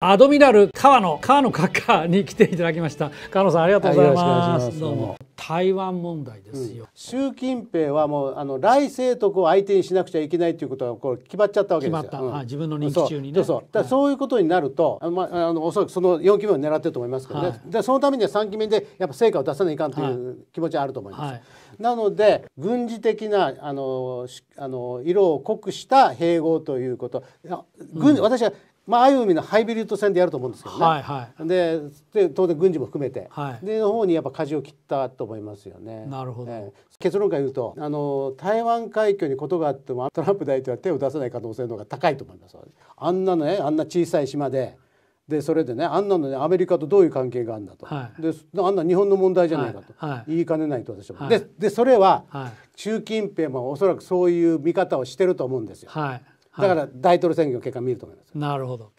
アドミラル川野川野閣下に来ていただきました川野さんありがとうございますはいます、どうも台湾問題ですよ、うん、習近平はもうあの来世徳を相手にしなくちゃいけないということはこう決まっちゃったわけですよ、うん、自分の任期中にねそうだそういうことになると、まあ、あのおそらくその4期目を狙ってると思いますけどね、はい、でそのためには三期目でやっぱ成果を出さないかんという気持ちはあると思います、なので軍事的なあのあの色を濃くした併合ということ軍、うん、私はまあ、ああいう意味のハイブリッド戦でやると思うんですけどね、はいはい、でで当然軍事も含めて、はい、での方にやっぱ舵を切ったと思いますよね。なるほど、えー、結論から言うとあの台湾海峡にことがあってもトランプ大統領は手を出さない可能性の方が高いと思いますあんなのねあんな小さい島ででそれでねあんなのねアメリカとどういう関係があるんだと、はい、であんな日本の問題じゃないかと、はいはい、言いかねないと私は、ででそれは、はい、習近平もおそらくそういう見方をしてると思うんですよ。はいだから大統領選挙の結果を見ると思います。なるほど